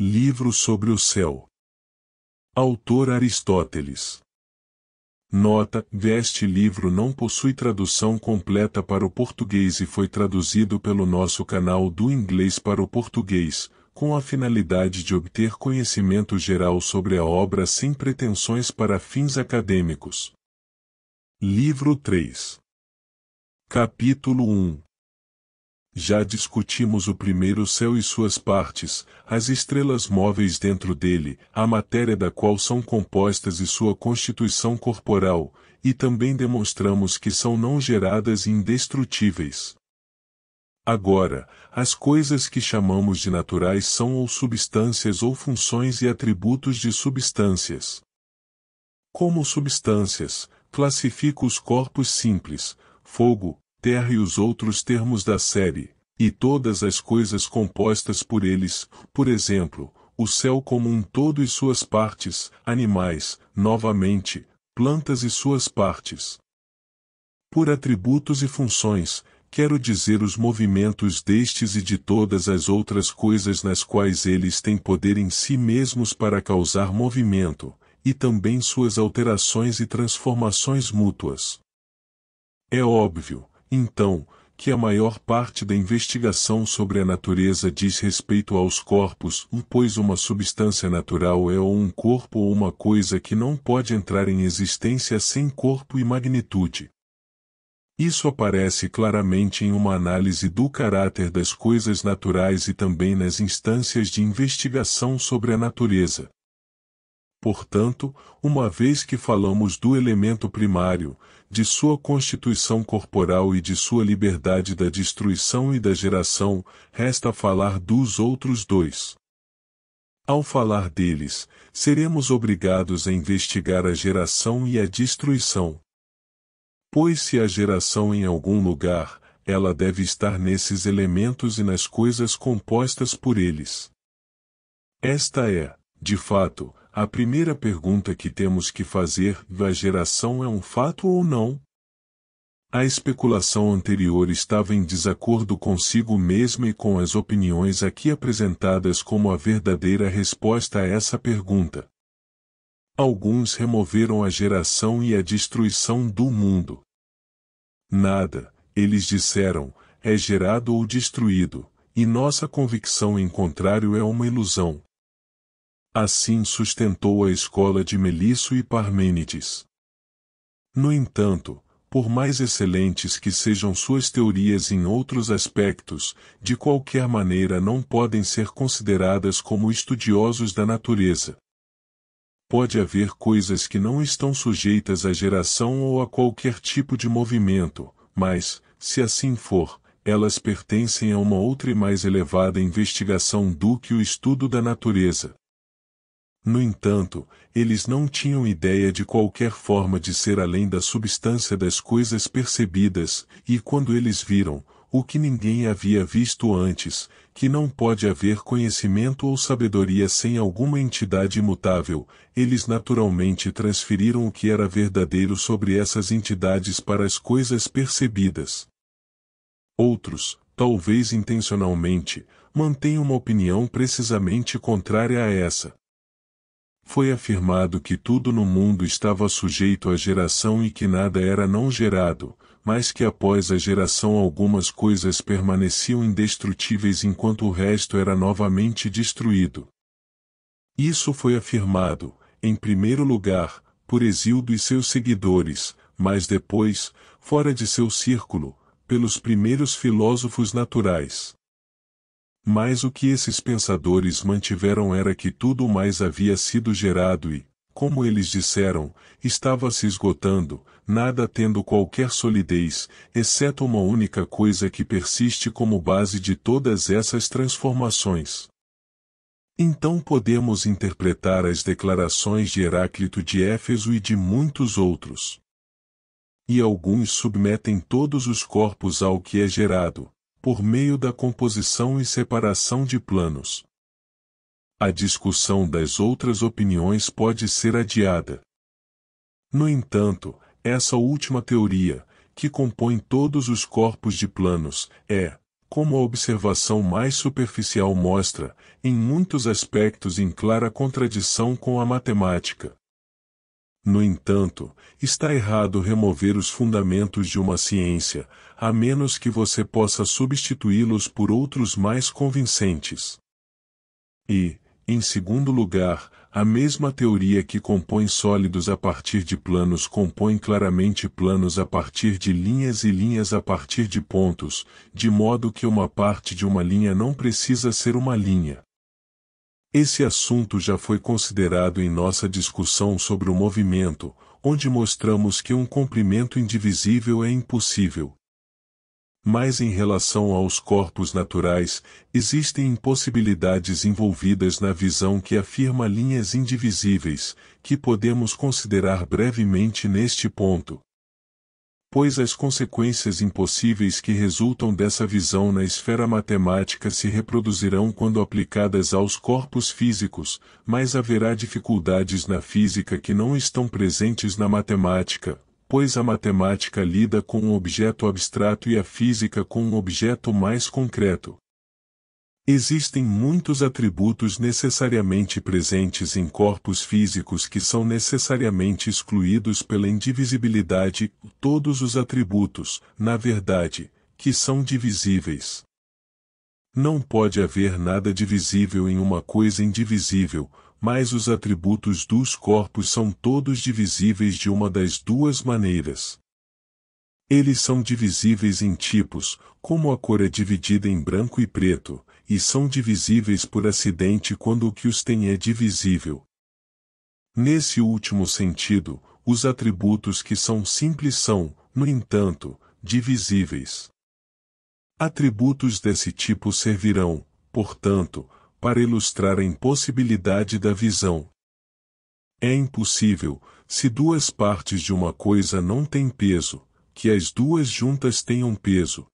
Livro sobre o céu. Autor Aristóteles. Nota: Este livro não possui tradução completa para o português e foi traduzido pelo nosso canal do inglês para o português, com a finalidade de obter conhecimento geral sobre a obra sem pretensões para fins acadêmicos. Livro 3. Capítulo 1 já discutimos o primeiro céu e suas partes, as estrelas móveis dentro dele, a matéria da qual são compostas e sua constituição corporal, e também demonstramos que são não geradas e indestrutíveis. Agora, as coisas que chamamos de naturais são ou substâncias ou funções e atributos de substâncias. Como substâncias, classifico os corpos simples, fogo, terra e os outros termos da série, e todas as coisas compostas por eles, por exemplo, o céu como um todo e suas partes, animais, novamente, plantas e suas partes. Por atributos e funções, quero dizer os movimentos destes e de todas as outras coisas nas quais eles têm poder em si mesmos para causar movimento, e também suas alterações e transformações mútuas. É óbvio, então, que a maior parte da investigação sobre a natureza diz respeito aos corpos, pois uma substância natural é ou um corpo ou uma coisa que não pode entrar em existência sem corpo e magnitude. Isso aparece claramente em uma análise do caráter das coisas naturais e também nas instâncias de investigação sobre a natureza. Portanto, uma vez que falamos do elemento primário, de sua constituição corporal e de sua liberdade da destruição e da geração, resta falar dos outros dois. Ao falar deles, seremos obrigados a investigar a geração e a destruição. Pois se a geração em algum lugar, ela deve estar nesses elementos e nas coisas compostas por eles. Esta é, de fato, a primeira pergunta que temos que fazer a geração é um fato ou não? A especulação anterior estava em desacordo consigo mesma e com as opiniões aqui apresentadas como a verdadeira resposta a essa pergunta. Alguns removeram a geração e a destruição do mundo. Nada, eles disseram, é gerado ou destruído, e nossa convicção em contrário é uma ilusão, Assim sustentou a escola de Melisso e Parmênides. No entanto, por mais excelentes que sejam suas teorias em outros aspectos, de qualquer maneira não podem ser consideradas como estudiosos da natureza. Pode haver coisas que não estão sujeitas à geração ou a qualquer tipo de movimento, mas, se assim for, elas pertencem a uma outra e mais elevada investigação do que o estudo da natureza. No entanto, eles não tinham ideia de qualquer forma de ser além da substância das coisas percebidas, e quando eles viram, o que ninguém havia visto antes, que não pode haver conhecimento ou sabedoria sem alguma entidade imutável, eles naturalmente transferiram o que era verdadeiro sobre essas entidades para as coisas percebidas. Outros, talvez intencionalmente, mantêm uma opinião precisamente contrária a essa. Foi afirmado que tudo no mundo estava sujeito à geração e que nada era não gerado, mas que após a geração algumas coisas permaneciam indestrutíveis enquanto o resto era novamente destruído. Isso foi afirmado, em primeiro lugar, por Exildo e seus seguidores, mas depois, fora de seu círculo, pelos primeiros filósofos naturais. Mas o que esses pensadores mantiveram era que tudo mais havia sido gerado e, como eles disseram, estava se esgotando, nada tendo qualquer solidez, exceto uma única coisa que persiste como base de todas essas transformações. Então podemos interpretar as declarações de Heráclito de Éfeso e de muitos outros. E alguns submetem todos os corpos ao que é gerado, por meio da composição e separação de planos. A discussão das outras opiniões pode ser adiada. No entanto, essa última teoria, que compõe todos os corpos de planos, é, como a observação mais superficial mostra, em muitos aspectos em clara contradição com a matemática. No entanto, está errado remover os fundamentos de uma ciência, a menos que você possa substituí-los por outros mais convincentes. E, em segundo lugar, a mesma teoria que compõe sólidos a partir de planos compõe claramente planos a partir de linhas e linhas a partir de pontos, de modo que uma parte de uma linha não precisa ser uma linha. Esse assunto já foi considerado em nossa discussão sobre o movimento, onde mostramos que um comprimento indivisível é impossível. Mas em relação aos corpos naturais, existem impossibilidades envolvidas na visão que afirma linhas indivisíveis, que podemos considerar brevemente neste ponto pois as consequências impossíveis que resultam dessa visão na esfera matemática se reproduzirão quando aplicadas aos corpos físicos, mas haverá dificuldades na física que não estão presentes na matemática, pois a matemática lida com um objeto abstrato e a física com um objeto mais concreto, Existem muitos atributos necessariamente presentes em corpos físicos que são necessariamente excluídos pela indivisibilidade, todos os atributos, na verdade, que são divisíveis. Não pode haver nada divisível em uma coisa indivisível, mas os atributos dos corpos são todos divisíveis de uma das duas maneiras. Eles são divisíveis em tipos, como a cor é dividida em branco e preto, e são divisíveis por acidente quando o que os tem é divisível. Nesse último sentido, os atributos que são simples são, no entanto, divisíveis. Atributos desse tipo servirão, portanto, para ilustrar a impossibilidade da visão. É impossível, se duas partes de uma coisa não têm peso, que as duas juntas tenham peso,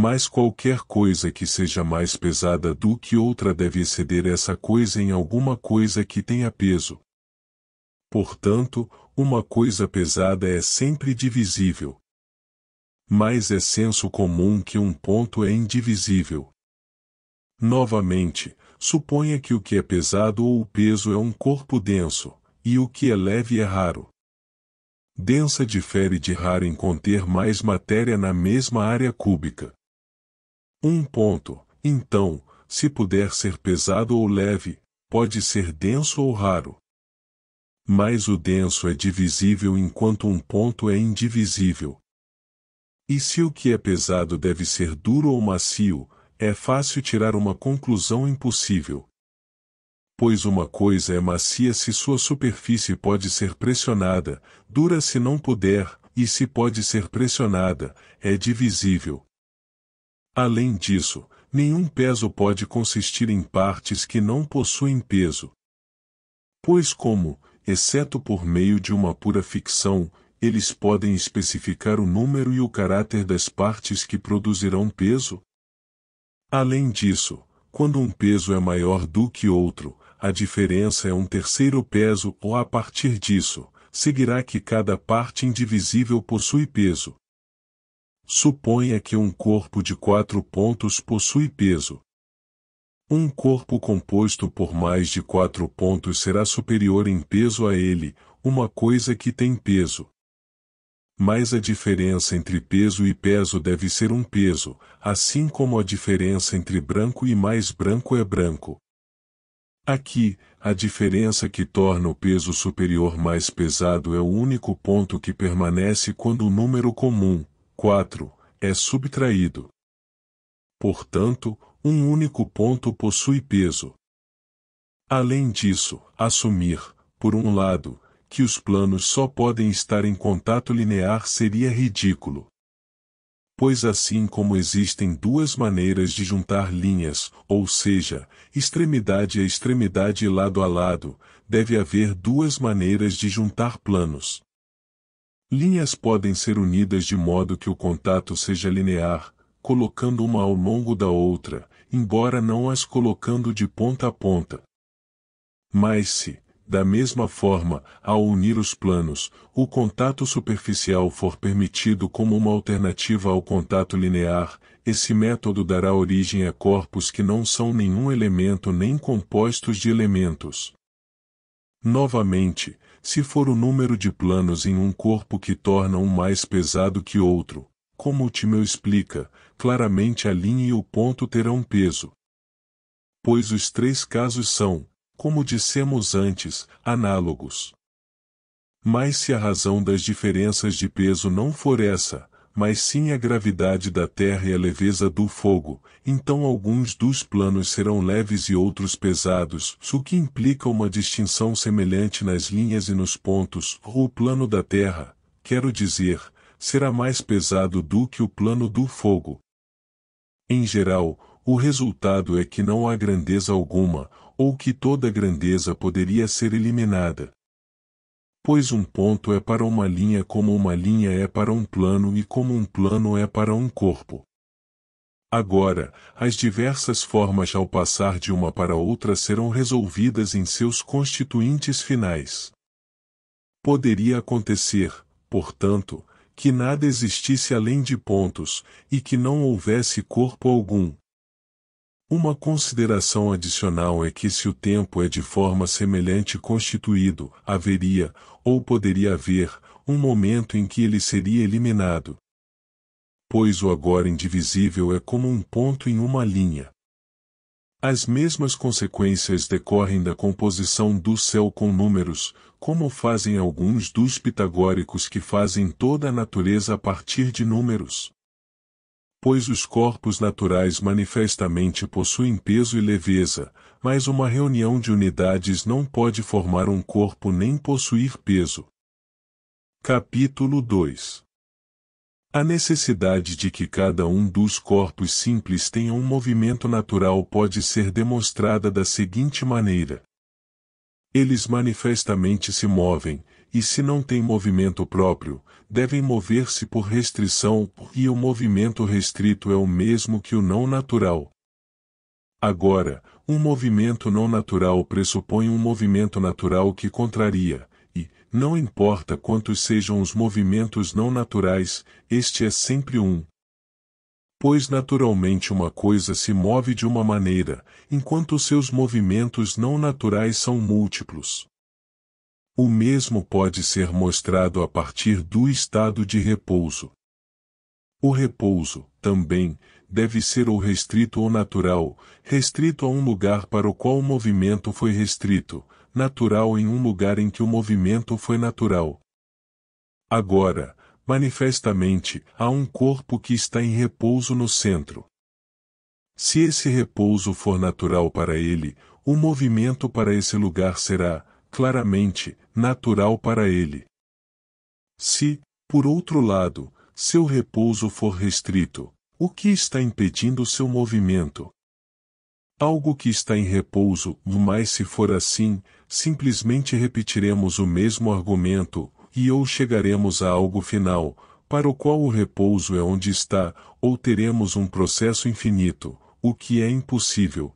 mas qualquer coisa que seja mais pesada do que outra deve exceder essa coisa em alguma coisa que tenha peso. Portanto, uma coisa pesada é sempre divisível. Mas é senso comum que um ponto é indivisível. Novamente, suponha que o que é pesado ou o peso é um corpo denso, e o que é leve é raro. Densa difere de raro em conter mais matéria na mesma área cúbica. Um ponto, então, se puder ser pesado ou leve, pode ser denso ou raro. Mas o denso é divisível enquanto um ponto é indivisível. E se o que é pesado deve ser duro ou macio, é fácil tirar uma conclusão impossível. Pois uma coisa é macia se sua superfície pode ser pressionada, dura se não puder, e se pode ser pressionada, é divisível. Além disso, nenhum peso pode consistir em partes que não possuem peso. Pois como, exceto por meio de uma pura ficção, eles podem especificar o número e o caráter das partes que produzirão peso? Além disso, quando um peso é maior do que outro, a diferença é um terceiro peso ou a partir disso, seguirá que cada parte indivisível possui peso. Suponha que um corpo de quatro pontos possui peso. Um corpo composto por mais de quatro pontos será superior em peso a ele, uma coisa que tem peso. Mas a diferença entre peso e peso deve ser um peso, assim como a diferença entre branco e mais branco é branco. Aqui, a diferença que torna o peso superior mais pesado é o único ponto que permanece quando o número comum, 4. É subtraído. Portanto, um único ponto possui peso. Além disso, assumir, por um lado, que os planos só podem estar em contato linear seria ridículo. Pois assim como existem duas maneiras de juntar linhas, ou seja, extremidade a extremidade e lado a lado, deve haver duas maneiras de juntar planos. Linhas podem ser unidas de modo que o contato seja linear, colocando uma ao longo da outra, embora não as colocando de ponta a ponta. Mas se, da mesma forma, ao unir os planos, o contato superficial for permitido como uma alternativa ao contato linear, esse método dará origem a corpos que não são nenhum elemento nem compostos de elementos. Novamente, se for o número de planos em um corpo que torna um mais pesado que outro, como o Timeu explica, claramente a linha e o ponto terão peso. Pois os três casos são, como dissemos antes, análogos. Mas se a razão das diferenças de peso não for essa, mas sim a gravidade da terra e a leveza do fogo, então alguns dos planos serão leves e outros pesados, o que implica uma distinção semelhante nas linhas e nos pontos, ou o plano da terra, quero dizer, será mais pesado do que o plano do fogo. Em geral, o resultado é que não há grandeza alguma, ou que toda grandeza poderia ser eliminada pois um ponto é para uma linha como uma linha é para um plano e como um plano é para um corpo. Agora, as diversas formas ao passar de uma para outra serão resolvidas em seus constituintes finais. Poderia acontecer, portanto, que nada existisse além de pontos, e que não houvesse corpo algum, uma consideração adicional é que se o tempo é de forma semelhante constituído, haveria, ou poderia haver, um momento em que ele seria eliminado. Pois o agora indivisível é como um ponto em uma linha. As mesmas consequências decorrem da composição do céu com números, como fazem alguns dos pitagóricos que fazem toda a natureza a partir de números pois os corpos naturais manifestamente possuem peso e leveza, mas uma reunião de unidades não pode formar um corpo nem possuir peso. Capítulo 2 A necessidade de que cada um dos corpos simples tenha um movimento natural pode ser demonstrada da seguinte maneira. Eles manifestamente se movem, e se não têm movimento próprio, devem mover-se por restrição, e o movimento restrito é o mesmo que o não natural. Agora, um movimento não natural pressupõe um movimento natural que contraria, e, não importa quantos sejam os movimentos não naturais, este é sempre um. Pois naturalmente uma coisa se move de uma maneira, enquanto seus movimentos não naturais são múltiplos. O mesmo pode ser mostrado a partir do estado de repouso. O repouso, também, deve ser ou restrito ou natural, restrito a um lugar para o qual o movimento foi restrito, natural em um lugar em que o movimento foi natural. Agora, manifestamente, há um corpo que está em repouso no centro. Se esse repouso for natural para ele, o movimento para esse lugar será, claramente, natural para ele. Se, por outro lado, seu repouso for restrito, o que está impedindo seu movimento? Algo que está em repouso, mas se for assim, simplesmente repetiremos o mesmo argumento, e ou chegaremos a algo final, para o qual o repouso é onde está, ou teremos um processo infinito, o que é impossível.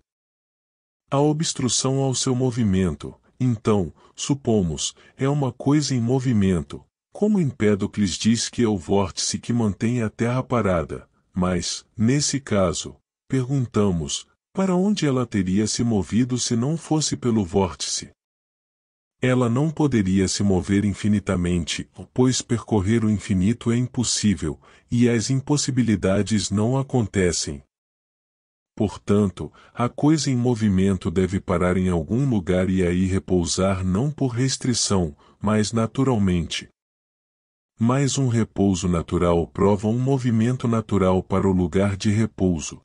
A obstrução ao seu movimento. Então, supomos, é uma coisa em movimento, como Empédocles diz que é o vórtice que mantém a Terra parada, mas, nesse caso, perguntamos, para onde ela teria se movido se não fosse pelo vórtice? Ela não poderia se mover infinitamente, pois percorrer o infinito é impossível, e as impossibilidades não acontecem. Portanto, a coisa em movimento deve parar em algum lugar e aí repousar não por restrição, mas naturalmente. Mais um repouso natural prova um movimento natural para o lugar de repouso.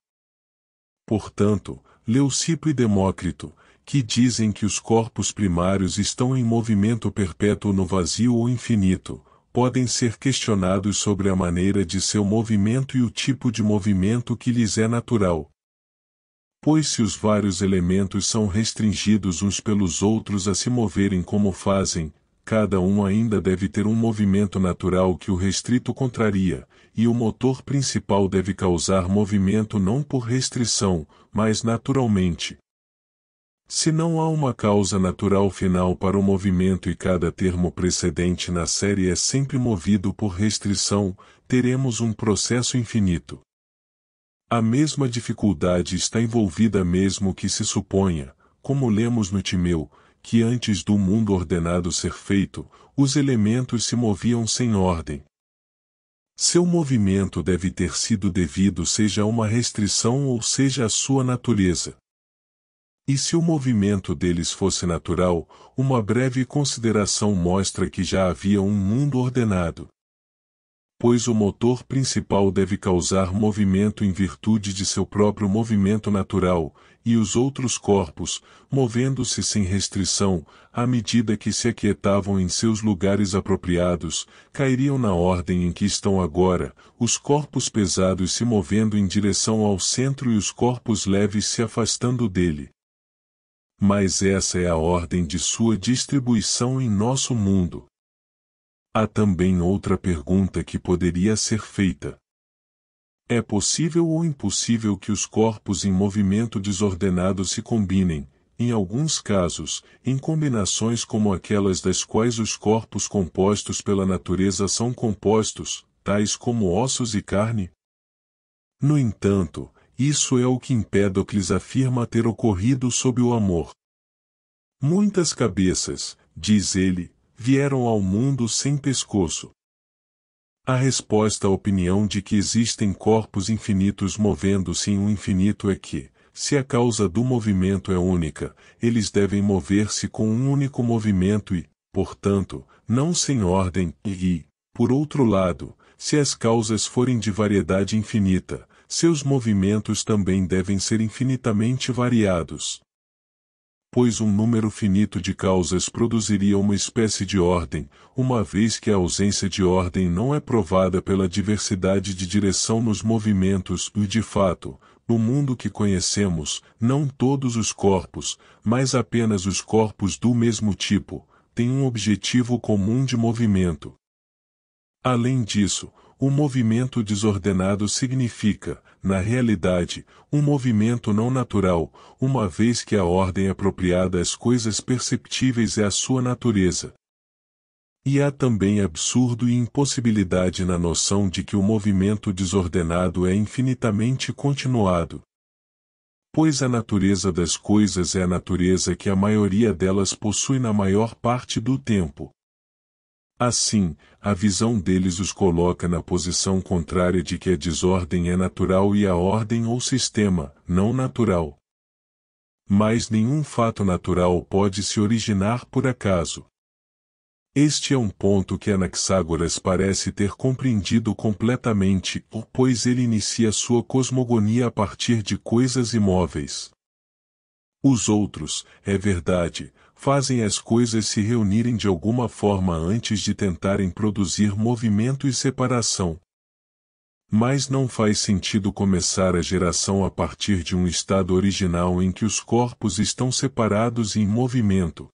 Portanto, Leucipo e Demócrito, que dizem que os corpos primários estão em movimento perpétuo no vazio ou infinito, podem ser questionados sobre a maneira de seu movimento e o tipo de movimento que lhes é natural, Pois se os vários elementos são restringidos uns pelos outros a se moverem como fazem, cada um ainda deve ter um movimento natural que o restrito contraria, e o motor principal deve causar movimento não por restrição, mas naturalmente. Se não há uma causa natural final para o movimento e cada termo precedente na série é sempre movido por restrição, teremos um processo infinito. A mesma dificuldade está envolvida mesmo que se suponha, como lemos no Timeu, que antes do mundo ordenado ser feito, os elementos se moviam sem ordem. Seu movimento deve ter sido devido seja a uma restrição ou seja à sua natureza. E se o movimento deles fosse natural, uma breve consideração mostra que já havia um mundo ordenado pois o motor principal deve causar movimento em virtude de seu próprio movimento natural, e os outros corpos, movendo-se sem restrição, à medida que se aquietavam em seus lugares apropriados, cairiam na ordem em que estão agora, os corpos pesados se movendo em direção ao centro e os corpos leves se afastando dele. Mas essa é a ordem de sua distribuição em nosso mundo. Há também outra pergunta que poderia ser feita. É possível ou impossível que os corpos em movimento desordenado se combinem, em alguns casos, em combinações como aquelas das quais os corpos compostos pela natureza são compostos, tais como ossos e carne? No entanto, isso é o que Empédocles afirma ter ocorrido sob o amor. Muitas cabeças, diz ele, vieram ao mundo sem pescoço. A resposta à opinião de que existem corpos infinitos movendo-se em um infinito é que, se a causa do movimento é única, eles devem mover-se com um único movimento e, portanto, não sem ordem, e, por outro lado, se as causas forem de variedade infinita, seus movimentos também devem ser infinitamente variados pois um número finito de causas produziria uma espécie de ordem, uma vez que a ausência de ordem não é provada pela diversidade de direção nos movimentos e, de fato, no mundo que conhecemos, não todos os corpos, mas apenas os corpos do mesmo tipo, têm um objetivo comum de movimento. Além disso, o movimento desordenado significa, na realidade, um movimento não natural, uma vez que a ordem apropriada às coisas perceptíveis é a sua natureza. E há também absurdo e impossibilidade na noção de que o movimento desordenado é infinitamente continuado. Pois a natureza das coisas é a natureza que a maioria delas possui na maior parte do tempo. Assim, a visão deles os coloca na posição contrária de que a desordem é natural e a ordem ou sistema, não natural. Mas nenhum fato natural pode se originar por acaso. Este é um ponto que Anaxágoras parece ter compreendido completamente, pois ele inicia sua cosmogonia a partir de coisas imóveis. Os outros, é verdade, fazem as coisas se reunirem de alguma forma antes de tentarem produzir movimento e separação. Mas não faz sentido começar a geração a partir de um estado original em que os corpos estão separados e em movimento.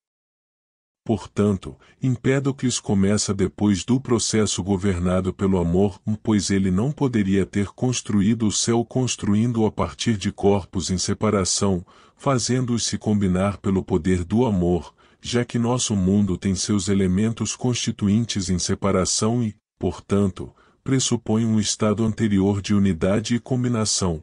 Portanto, Empédocles começa depois do processo governado pelo amor, pois ele não poderia ter construído o céu construindo a partir de corpos em separação, fazendo-os se combinar pelo poder do amor, já que nosso mundo tem seus elementos constituintes em separação e, portanto, pressupõe um estado anterior de unidade e combinação.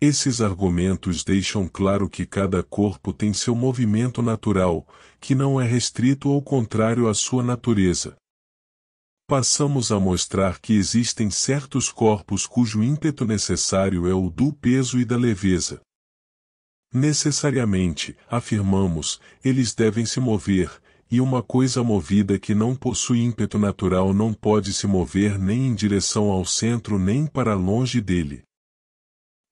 Esses argumentos deixam claro que cada corpo tem seu movimento natural, que não é restrito ou contrário à sua natureza. Passamos a mostrar que existem certos corpos cujo ímpeto necessário é o do peso e da leveza. Necessariamente, afirmamos, eles devem se mover, e uma coisa movida que não possui ímpeto natural não pode se mover nem em direção ao centro nem para longe dele.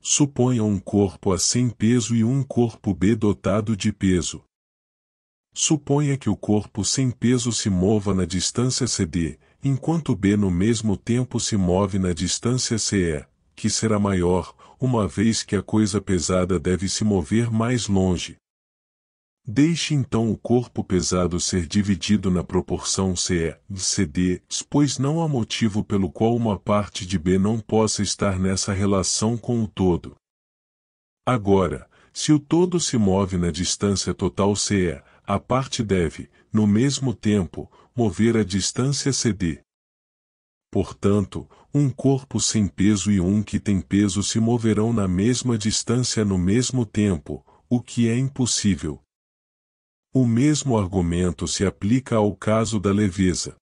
Suponha um corpo A sem peso e um corpo B dotado de peso. Suponha que o corpo sem peso se mova na distância CD, enquanto B no mesmo tempo se move na distância CE, que será maior, uma vez que a coisa pesada deve se mover mais longe. Deixe então o corpo pesado ser dividido na proporção CE CD, pois não há motivo pelo qual uma parte de B não possa estar nessa relação com o todo. Agora, se o todo se move na distância total CE, a parte deve, no mesmo tempo, mover a distância CD. Portanto, um corpo sem peso e um que tem peso se moverão na mesma distância no mesmo tempo, o que é impossível. O mesmo argumento se aplica ao caso da leveza.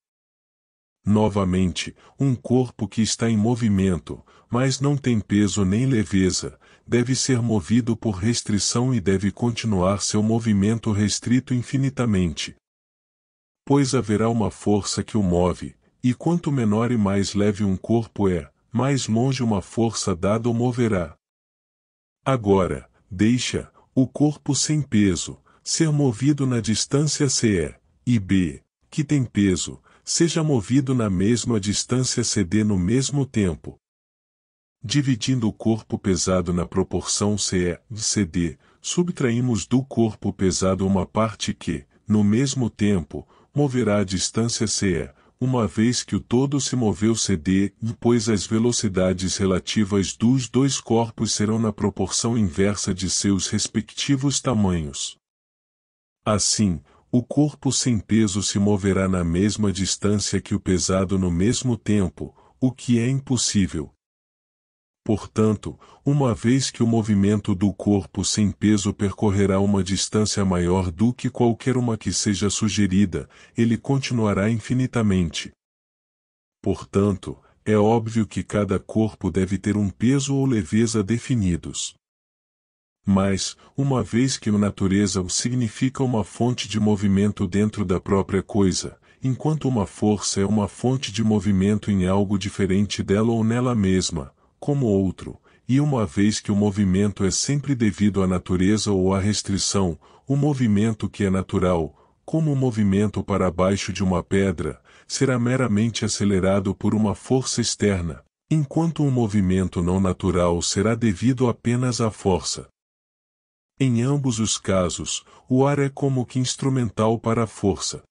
Novamente, um corpo que está em movimento, mas não tem peso nem leveza, deve ser movido por restrição e deve continuar seu movimento restrito infinitamente. Pois haverá uma força que o move, e quanto menor e mais leve um corpo é, mais longe uma força dada o moverá. Agora, deixa o corpo sem peso ser movido na distância CE é, e B, que tem peso, seja movido na mesma distância CD no mesmo tempo. Dividindo o corpo pesado na proporção CE de CD, subtraímos do corpo pesado uma parte que, no mesmo tempo, moverá a distância CE uma vez que o todo se moveu cd, pois as velocidades relativas dos dois corpos serão na proporção inversa de seus respectivos tamanhos. Assim, o corpo sem peso se moverá na mesma distância que o pesado no mesmo tempo, o que é impossível, Portanto, uma vez que o movimento do corpo sem peso percorrerá uma distância maior do que qualquer uma que seja sugerida, ele continuará infinitamente. Portanto, é óbvio que cada corpo deve ter um peso ou leveza definidos. Mas, uma vez que a natureza o significa uma fonte de movimento dentro da própria coisa, enquanto uma força é uma fonte de movimento em algo diferente dela ou nela mesma, como outro, e uma vez que o movimento é sempre devido à natureza ou à restrição, o movimento que é natural, como o movimento para baixo de uma pedra, será meramente acelerado por uma força externa, enquanto o movimento não natural será devido apenas à força. Em ambos os casos, o ar é como que instrumental para a força.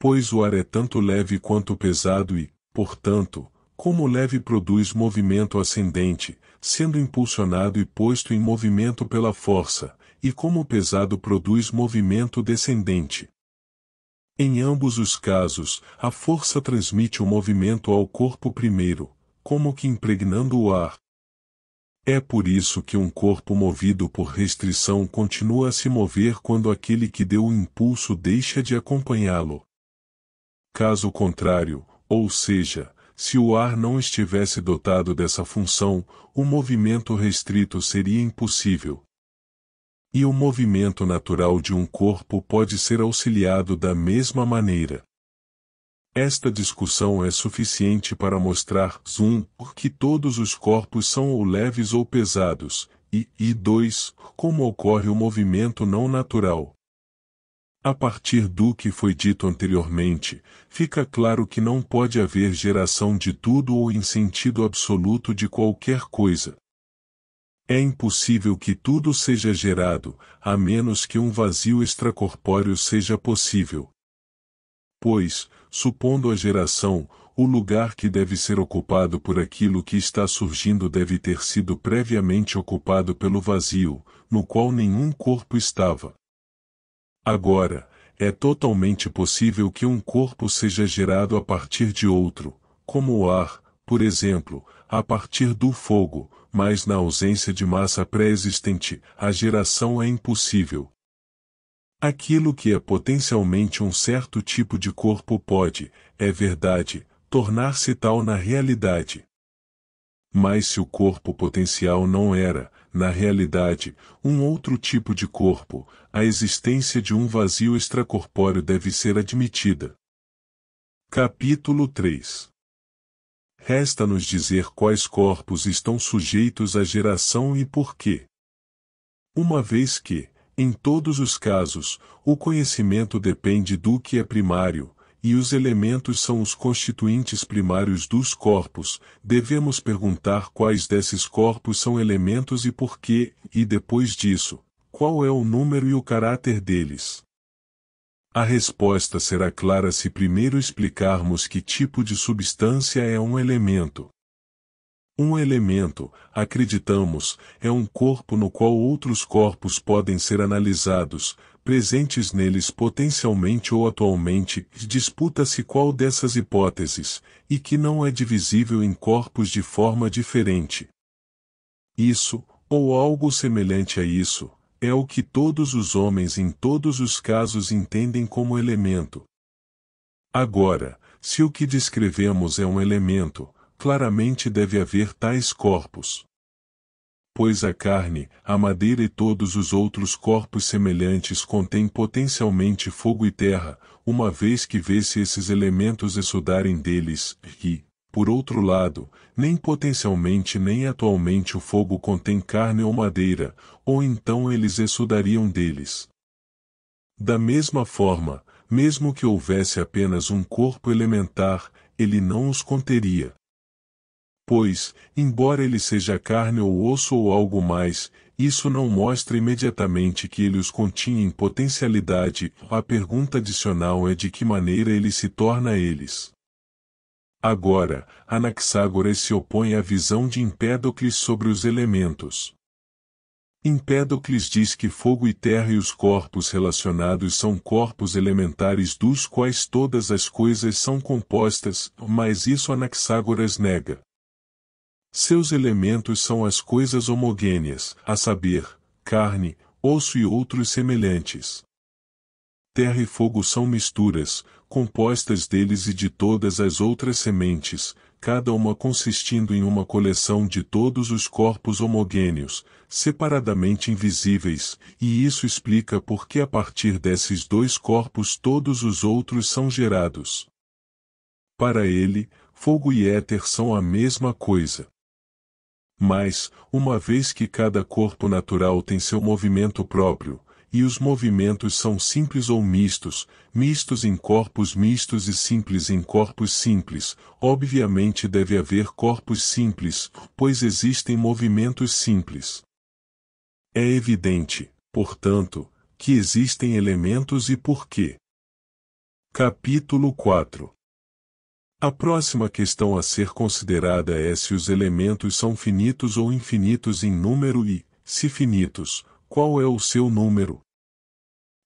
Pois o ar é tanto leve quanto pesado e, portanto, como leve produz movimento ascendente, sendo impulsionado e posto em movimento pela força, e como pesado produz movimento descendente. Em ambos os casos, a força transmite o movimento ao corpo primeiro, como que impregnando o ar. É por isso que um corpo movido por restrição continua a se mover quando aquele que deu o impulso deixa de acompanhá-lo. Caso contrário, ou seja, se o ar não estivesse dotado dessa função, o movimento restrito seria impossível. E o movimento natural de um corpo pode ser auxiliado da mesma maneira. Esta discussão é suficiente para mostrar, 1. Um, que todos os corpos são ou leves ou pesados, e, e 2. Como ocorre o movimento não natural, a partir do que foi dito anteriormente, fica claro que não pode haver geração de tudo ou em sentido absoluto de qualquer coisa. É impossível que tudo seja gerado, a menos que um vazio extracorpóreo seja possível. Pois, supondo a geração, o lugar que deve ser ocupado por aquilo que está surgindo deve ter sido previamente ocupado pelo vazio, no qual nenhum corpo estava. Agora, é totalmente possível que um corpo seja gerado a partir de outro, como o ar, por exemplo, a partir do fogo, mas na ausência de massa pré-existente, a geração é impossível. Aquilo que é potencialmente um certo tipo de corpo pode, é verdade, tornar-se tal na realidade. Mas se o corpo potencial não era, na realidade, um outro tipo de corpo, a existência de um vazio extracorpóreo deve ser admitida. Capítulo 3 Resta-nos dizer quais corpos estão sujeitos à geração e por quê. Uma vez que, em todos os casos, o conhecimento depende do que é primário, e os elementos são os constituintes primários dos corpos, devemos perguntar quais desses corpos são elementos e por quê, e depois disso, qual é o número e o caráter deles. A resposta será clara se primeiro explicarmos que tipo de substância é um elemento. Um elemento, acreditamos, é um corpo no qual outros corpos podem ser analisados, presentes neles potencialmente ou atualmente, disputa-se qual dessas hipóteses, e que não é divisível em corpos de forma diferente. Isso, ou algo semelhante a isso, é o que todos os homens em todos os casos entendem como elemento. Agora, se o que descrevemos é um elemento, claramente deve haver tais corpos pois a carne, a madeira e todos os outros corpos semelhantes contêm potencialmente fogo e terra, uma vez que vê-se esses elementos exudarem deles, E, por outro lado, nem potencialmente nem atualmente o fogo contém carne ou madeira, ou então eles exudariam deles. Da mesma forma, mesmo que houvesse apenas um corpo elementar, ele não os conteria, Pois, embora ele seja carne ou osso ou algo mais, isso não mostra imediatamente que ele os continha em potencialidade, a pergunta adicional é de que maneira ele se torna eles. Agora, Anaxágoras se opõe à visão de Empédocles sobre os elementos. Empédocles diz que fogo e terra e os corpos relacionados são corpos elementares dos quais todas as coisas são compostas, mas isso Anaxágoras nega. Seus elementos são as coisas homogêneas, a saber, carne, osso e outros semelhantes. Terra e fogo são misturas, compostas deles e de todas as outras sementes, cada uma consistindo em uma coleção de todos os corpos homogêneos, separadamente invisíveis, e isso explica por que a partir desses dois corpos todos os outros são gerados. Para ele, fogo e éter são a mesma coisa. Mas, uma vez que cada corpo natural tem seu movimento próprio, e os movimentos são simples ou mistos, mistos em corpos mistos e simples em corpos simples, obviamente deve haver corpos simples, pois existem movimentos simples. É evidente, portanto, que existem elementos e por quê. Capítulo 4 a próxima questão a ser considerada é se os elementos são finitos ou infinitos em número e, se finitos, qual é o seu número?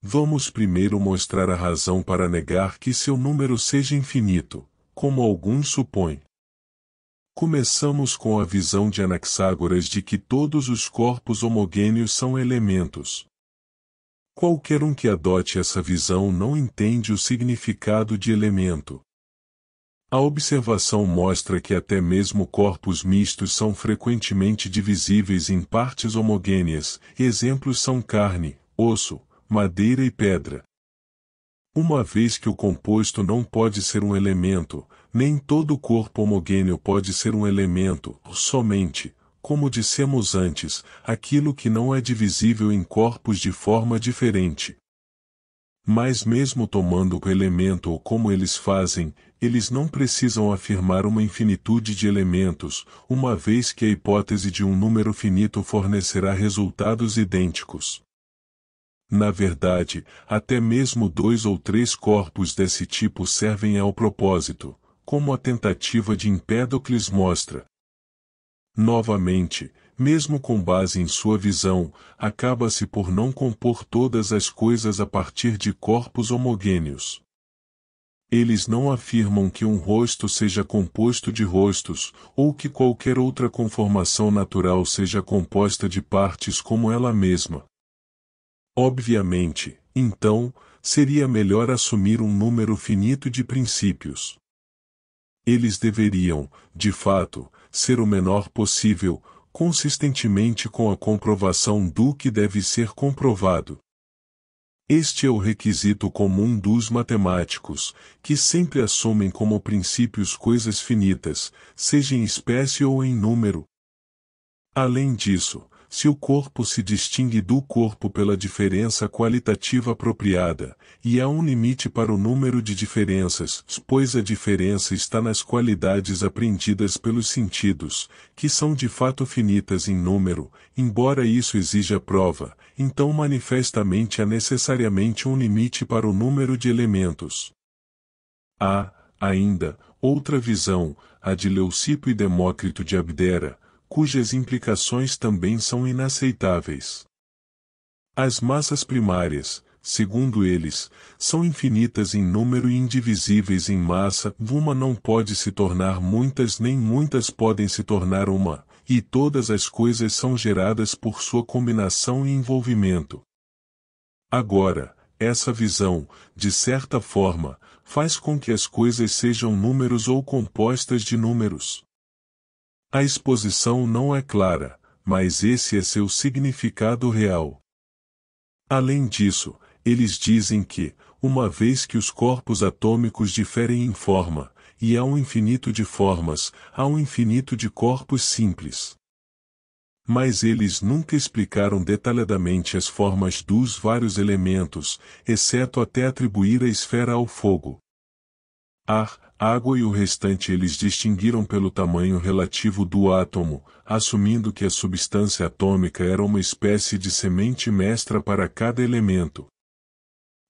Vamos primeiro mostrar a razão para negar que seu número seja infinito, como alguns supõem. Começamos com a visão de Anaxágoras de que todos os corpos homogêneos são elementos. Qualquer um que adote essa visão não entende o significado de elemento. A observação mostra que até mesmo corpos mistos são frequentemente divisíveis em partes homogêneas, exemplos são carne, osso, madeira e pedra. Uma vez que o composto não pode ser um elemento, nem todo corpo homogêneo pode ser um elemento, somente, como dissemos antes, aquilo que não é divisível em corpos de forma diferente. Mas mesmo tomando o elemento ou como eles fazem, eles não precisam afirmar uma infinitude de elementos, uma vez que a hipótese de um número finito fornecerá resultados idênticos. Na verdade, até mesmo dois ou três corpos desse tipo servem ao propósito, como a tentativa de Empédocles mostra. Novamente, mesmo com base em sua visão, acaba-se por não compor todas as coisas a partir de corpos homogêneos. Eles não afirmam que um rosto seja composto de rostos, ou que qualquer outra conformação natural seja composta de partes como ela mesma. Obviamente, então, seria melhor assumir um número finito de princípios. Eles deveriam, de fato, ser o menor possível, consistentemente com a comprovação do que deve ser comprovado. Este é o requisito comum dos matemáticos, que sempre assumem como princípios coisas finitas, seja em espécie ou em número. Além disso, se o corpo se distingue do corpo pela diferença qualitativa apropriada, e há um limite para o número de diferenças, pois a diferença está nas qualidades apreendidas pelos sentidos, que são de fato finitas em número, embora isso exija prova, então manifestamente há necessariamente um limite para o número de elementos. Há, ainda, outra visão, a de Leucipo e Demócrito de Abdera, cujas implicações também são inaceitáveis. As massas primárias, segundo eles, são infinitas em número e indivisíveis em massa, uma não pode se tornar muitas nem muitas podem se tornar uma, e todas as coisas são geradas por sua combinação e envolvimento. Agora, essa visão, de certa forma, faz com que as coisas sejam números ou compostas de números. A exposição não é clara, mas esse é seu significado real. Além disso, eles dizem que, uma vez que os corpos atômicos diferem em forma, e há um infinito de formas, há um infinito de corpos simples. Mas eles nunca explicaram detalhadamente as formas dos vários elementos, exceto até atribuir a esfera ao fogo. Ar, água e o restante eles distinguiram pelo tamanho relativo do átomo, assumindo que a substância atômica era uma espécie de semente mestra para cada elemento.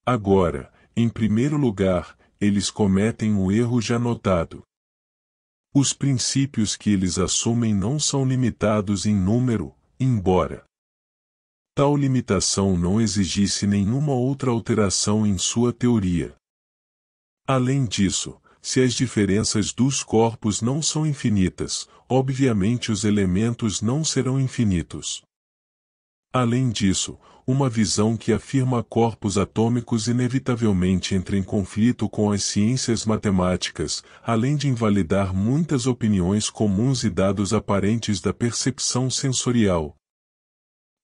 Agora, em primeiro lugar, eles cometem o um erro já notado. Os princípios que eles assumem não são limitados em número, embora tal limitação não exigisse nenhuma outra alteração em sua teoria. Além disso, se as diferenças dos corpos não são infinitas, obviamente os elementos não serão infinitos. Além disso, uma visão que afirma corpos atômicos inevitavelmente entra em conflito com as ciências matemáticas, além de invalidar muitas opiniões comuns e dados aparentes da percepção sensorial.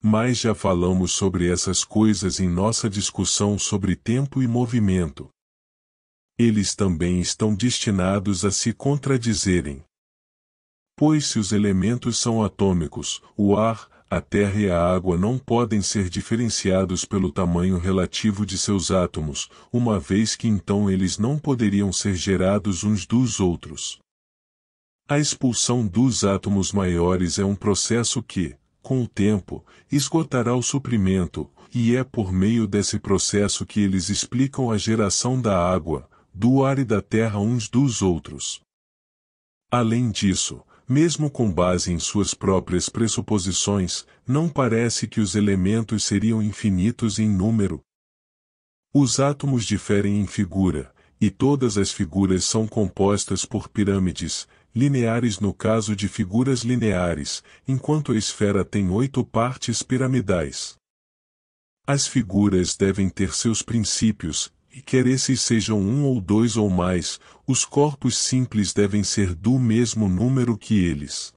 Mas já falamos sobre essas coisas em nossa discussão sobre tempo e movimento eles também estão destinados a se contradizerem. Pois se os elementos são atômicos, o ar, a terra e a água não podem ser diferenciados pelo tamanho relativo de seus átomos, uma vez que então eles não poderiam ser gerados uns dos outros. A expulsão dos átomos maiores é um processo que, com o tempo, esgotará o suprimento, e é por meio desse processo que eles explicam a geração da água, do ar e da terra uns dos outros. Além disso, mesmo com base em suas próprias pressuposições, não parece que os elementos seriam infinitos em número. Os átomos diferem em figura, e todas as figuras são compostas por pirâmides, lineares no caso de figuras lineares, enquanto a esfera tem oito partes piramidais. As figuras devem ter seus princípios, e quer esses sejam um ou dois ou mais, os corpos simples devem ser do mesmo número que eles.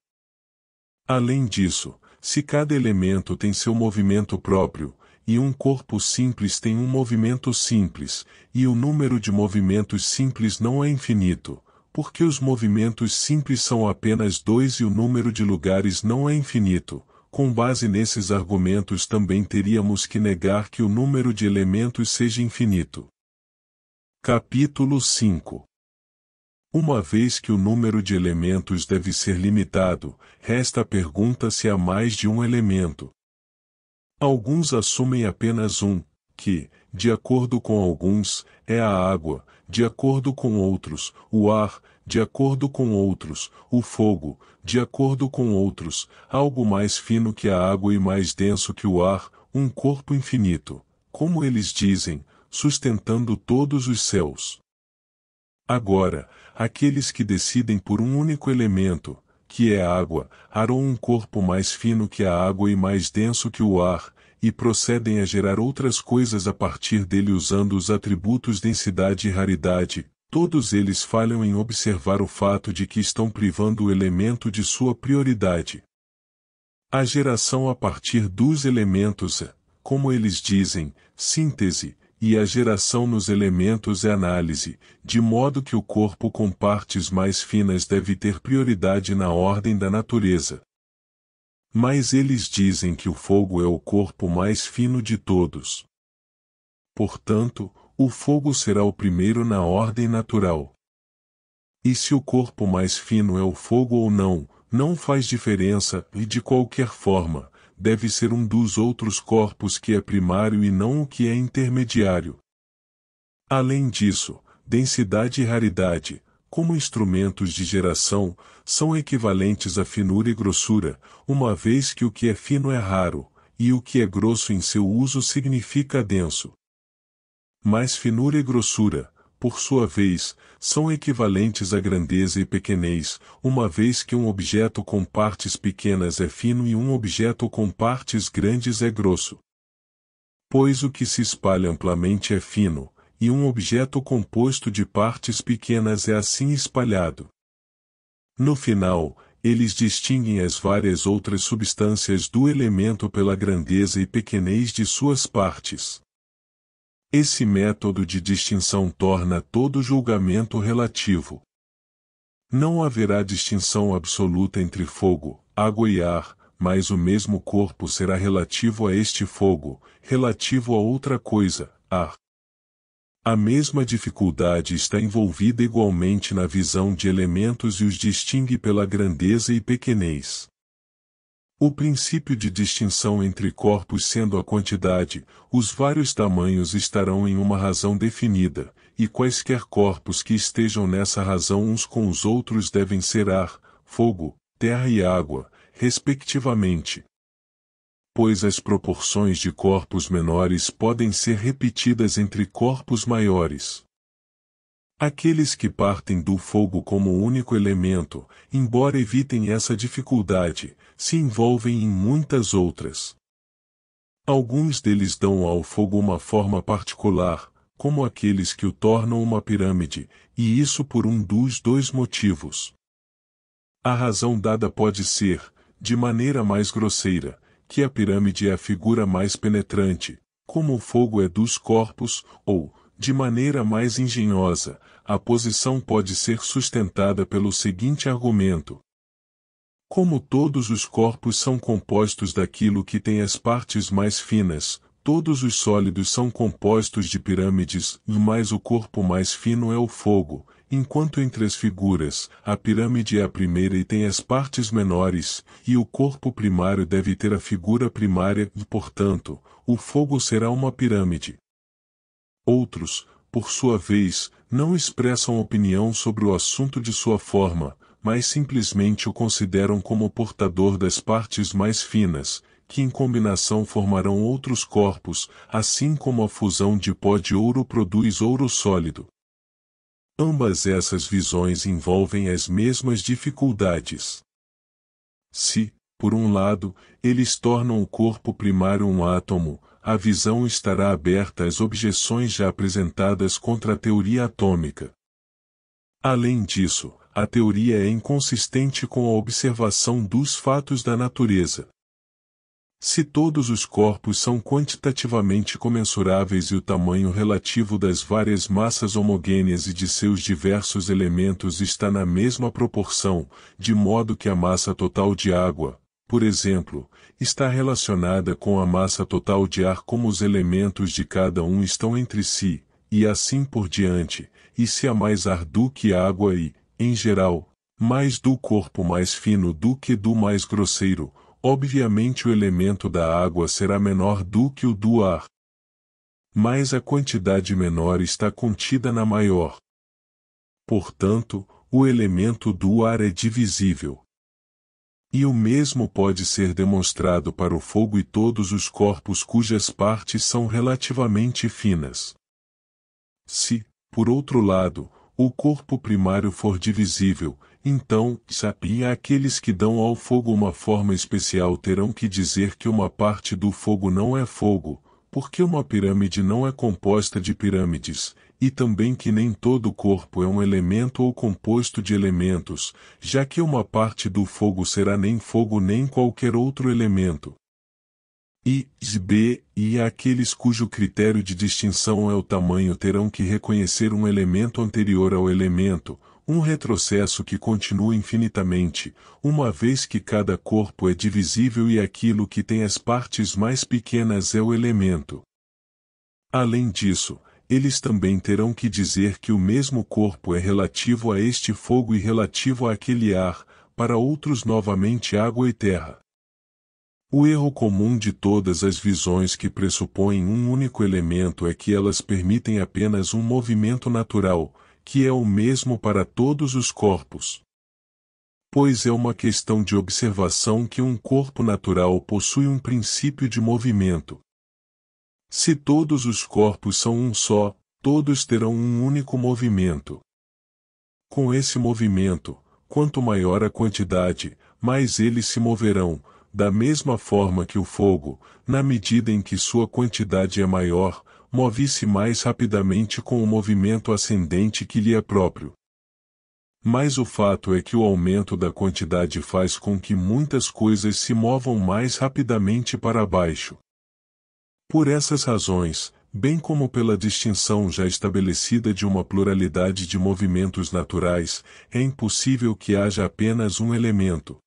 Além disso, se cada elemento tem seu movimento próprio, e um corpo simples tem um movimento simples, e o número de movimentos simples não é infinito, porque os movimentos simples são apenas dois e o número de lugares não é infinito. Com base nesses argumentos também teríamos que negar que o número de elementos seja infinito. Capítulo 5 Uma vez que o número de elementos deve ser limitado, resta a pergunta se há mais de um elemento. Alguns assumem apenas um, que, de acordo com alguns, é a água, de acordo com outros, o ar, de acordo com outros, o fogo, de acordo com outros, algo mais fino que a água e mais denso que o ar, um corpo infinito. Como eles dizem, sustentando todos os céus. Agora, aqueles que decidem por um único elemento, que é a água, arou um corpo mais fino que a água e mais denso que o ar, e procedem a gerar outras coisas a partir dele usando os atributos densidade e raridade, todos eles falham em observar o fato de que estão privando o elemento de sua prioridade. A geração a partir dos elementos é, como eles dizem, síntese, e a geração nos elementos é análise, de modo que o corpo com partes mais finas deve ter prioridade na ordem da natureza. Mas eles dizem que o fogo é o corpo mais fino de todos. Portanto, o fogo será o primeiro na ordem natural. E se o corpo mais fino é o fogo ou não, não faz diferença, e de qualquer forma, deve ser um dos outros corpos que é primário e não o que é intermediário. Além disso, densidade e raridade, como instrumentos de geração, são equivalentes a finura e grossura, uma vez que o que é fino é raro, e o que é grosso em seu uso significa denso. Mas finura e grossura, por sua vez, são equivalentes à grandeza e pequenez, uma vez que um objeto com partes pequenas é fino e um objeto com partes grandes é grosso. Pois o que se espalha amplamente é fino, e um objeto composto de partes pequenas é assim espalhado. No final, eles distinguem as várias outras substâncias do elemento pela grandeza e pequenez de suas partes. Esse método de distinção torna todo julgamento relativo. Não haverá distinção absoluta entre fogo, água e ar, mas o mesmo corpo será relativo a este fogo, relativo a outra coisa, ar. A mesma dificuldade está envolvida igualmente na visão de elementos e os distingue pela grandeza e pequenez. O princípio de distinção entre corpos sendo a quantidade, os vários tamanhos estarão em uma razão definida, e quaisquer corpos que estejam nessa razão uns com os outros devem ser ar, fogo, terra e água, respectivamente. Pois as proporções de corpos menores podem ser repetidas entre corpos maiores. Aqueles que partem do fogo como único elemento, embora evitem essa dificuldade, se envolvem em muitas outras. Alguns deles dão ao fogo uma forma particular, como aqueles que o tornam uma pirâmide, e isso por um dos dois motivos. A razão dada pode ser, de maneira mais grosseira, que a pirâmide é a figura mais penetrante, como o fogo é dos corpos, ou, de maneira mais engenhosa, a posição pode ser sustentada pelo seguinte argumento. Como todos os corpos são compostos daquilo que tem as partes mais finas, todos os sólidos são compostos de pirâmides, e mais o corpo mais fino é o fogo, enquanto entre as figuras, a pirâmide é a primeira e tem as partes menores, e o corpo primário deve ter a figura primária e, portanto, o fogo será uma pirâmide. Outros, por sua vez, não expressam opinião sobre o assunto de sua forma, mas simplesmente o consideram como portador das partes mais finas, que em combinação formarão outros corpos, assim como a fusão de pó de ouro produz ouro sólido. Ambas essas visões envolvem as mesmas dificuldades. Se, por um lado, eles tornam o corpo primário um átomo, a visão estará aberta às objeções já apresentadas contra a teoria atômica. Além disso, a teoria é inconsistente com a observação dos fatos da natureza. Se todos os corpos são quantitativamente comensuráveis e o tamanho relativo das várias massas homogêneas e de seus diversos elementos está na mesma proporção, de modo que a massa total de água, por exemplo, está relacionada com a massa total de ar como os elementos de cada um estão entre si, e assim por diante, e se há mais ar do que água e, em geral, mais do corpo mais fino do que do mais grosseiro, obviamente o elemento da água será menor do que o do ar. Mas a quantidade menor está contida na maior. Portanto, o elemento do ar é divisível. E o mesmo pode ser demonstrado para o fogo e todos os corpos cujas partes são relativamente finas. Se, por outro lado, o corpo primário for divisível, então, sabia aqueles que dão ao fogo uma forma especial terão que dizer que uma parte do fogo não é fogo, porque uma pirâmide não é composta de pirâmides, e também que nem todo corpo é um elemento ou composto de elementos, já que uma parte do fogo será nem fogo nem qualquer outro elemento. I, B, e aqueles cujo critério de distinção é o tamanho terão que reconhecer um elemento anterior ao elemento, um retrocesso que continua infinitamente, uma vez que cada corpo é divisível e aquilo que tem as partes mais pequenas é o elemento. Além disso, eles também terão que dizer que o mesmo corpo é relativo a este fogo e relativo àquele ar, para outros novamente água e terra. O erro comum de todas as visões que pressupõem um único elemento é que elas permitem apenas um movimento natural, que é o mesmo para todos os corpos. Pois é uma questão de observação que um corpo natural possui um princípio de movimento, se todos os corpos são um só, todos terão um único movimento. Com esse movimento, quanto maior a quantidade, mais eles se moverão, da mesma forma que o fogo, na medida em que sua quantidade é maior, move-se mais rapidamente com o movimento ascendente que lhe é próprio. Mas o fato é que o aumento da quantidade faz com que muitas coisas se movam mais rapidamente para baixo. Por essas razões, bem como pela distinção já estabelecida de uma pluralidade de movimentos naturais, é impossível que haja apenas um elemento.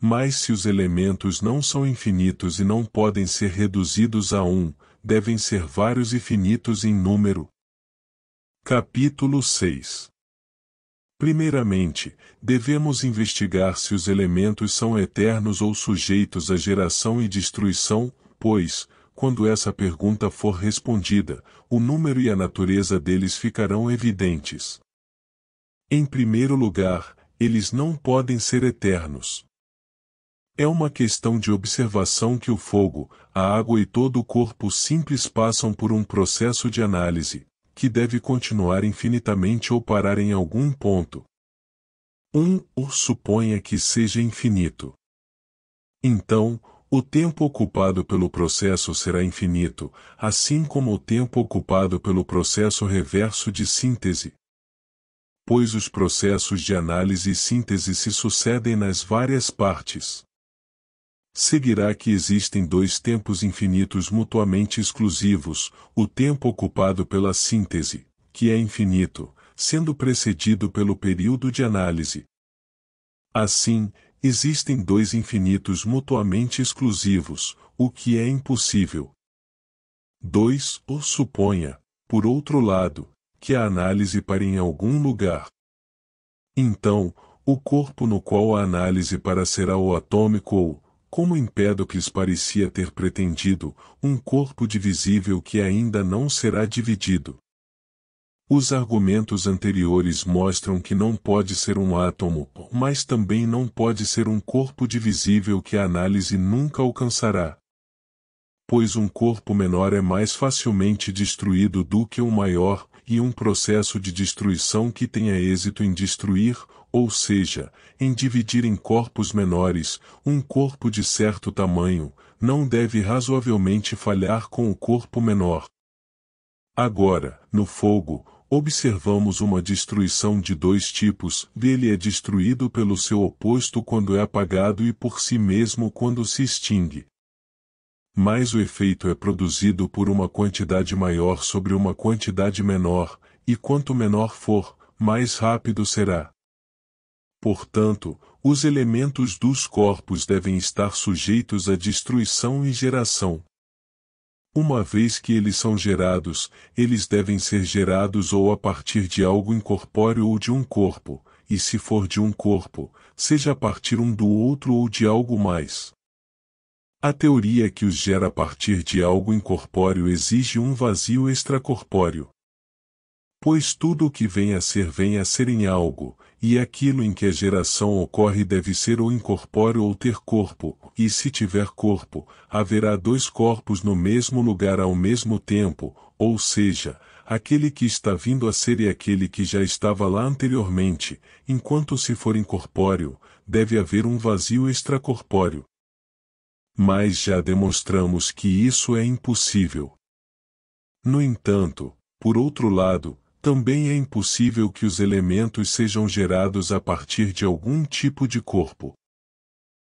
Mas se os elementos não são infinitos e não podem ser reduzidos a um, devem ser vários e finitos em número. Capítulo 6 Primeiramente, devemos investigar se os elementos são eternos ou sujeitos à geração e destruição, pois, quando essa pergunta for respondida, o número e a natureza deles ficarão evidentes. Em primeiro lugar, eles não podem ser eternos. É uma questão de observação que o fogo, a água e todo o corpo simples passam por um processo de análise, que deve continuar infinitamente ou parar em algum ponto. Um, ou suponha que seja infinito. Então, o tempo ocupado pelo processo será infinito, assim como o tempo ocupado pelo processo reverso de síntese. Pois os processos de análise e síntese se sucedem nas várias partes. Seguirá que existem dois tempos infinitos mutuamente exclusivos, o tempo ocupado pela síntese, que é infinito, sendo precedido pelo período de análise. Assim, Existem dois infinitos mutuamente exclusivos, o que é impossível. 2. Ou suponha, por outro lado, que a análise pare em algum lugar. Então, o corpo no qual a análise para será o atômico ou, como Empédocles parecia ter pretendido, um corpo divisível que ainda não será dividido. Os argumentos anteriores mostram que não pode ser um átomo, mas também não pode ser um corpo divisível que a análise nunca alcançará. Pois um corpo menor é mais facilmente destruído do que um maior, e um processo de destruição que tenha êxito em destruir, ou seja, em dividir em corpos menores, um corpo de certo tamanho, não deve razoavelmente falhar com o corpo menor. Agora, no fogo, observamos uma destruição de dois tipos, dele é destruído pelo seu oposto quando é apagado e por si mesmo quando se extingue. Mas o efeito é produzido por uma quantidade maior sobre uma quantidade menor, e quanto menor for, mais rápido será. Portanto, os elementos dos corpos devem estar sujeitos à destruição e geração. Uma vez que eles são gerados, eles devem ser gerados ou a partir de algo incorpóreo ou de um corpo, e se for de um corpo, seja a partir um do outro ou de algo mais. A teoria é que os gera a partir de algo incorpóreo exige um vazio extracorpóreo. Pois tudo o que vem a ser vem a ser em algo, e aquilo em que a geração ocorre deve ser ou incorpóreo ou ter corpo, e se tiver corpo, haverá dois corpos no mesmo lugar ao mesmo tempo, ou seja, aquele que está vindo a ser e aquele que já estava lá anteriormente, enquanto se for incorpóreo, deve haver um vazio extracorpóreo. Mas já demonstramos que isso é impossível. No entanto, por outro lado, também é impossível que os elementos sejam gerados a partir de algum tipo de corpo.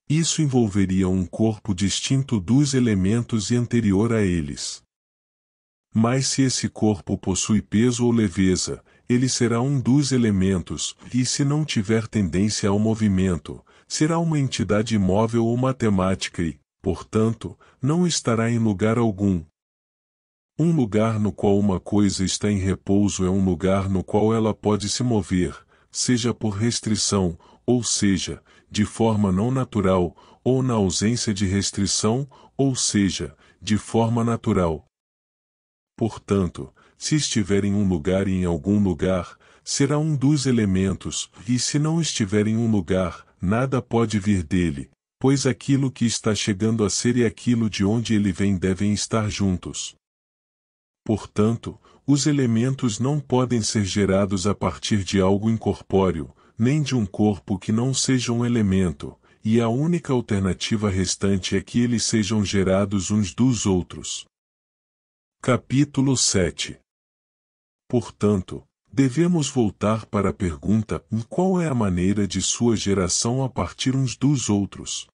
Isso envolveria um corpo distinto dos elementos e anterior a eles. Mas se esse corpo possui peso ou leveza, ele será um dos elementos, e se não tiver tendência ao movimento, será uma entidade imóvel ou matemática e, portanto, não estará em lugar algum, um lugar no qual uma coisa está em repouso é um lugar no qual ela pode se mover, seja por restrição, ou seja, de forma não natural, ou na ausência de restrição, ou seja, de forma natural. Portanto, se estiver em um lugar e em algum lugar, será um dos elementos, e se não estiver em um lugar, nada pode vir dele, pois aquilo que está chegando a ser e aquilo de onde ele vem devem estar juntos. Portanto, os elementos não podem ser gerados a partir de algo incorpóreo, nem de um corpo que não seja um elemento, e a única alternativa restante é que eles sejam gerados uns dos outros. Capítulo 7 Portanto, devemos voltar para a pergunta: qual é a maneira de sua geração a partir uns dos outros?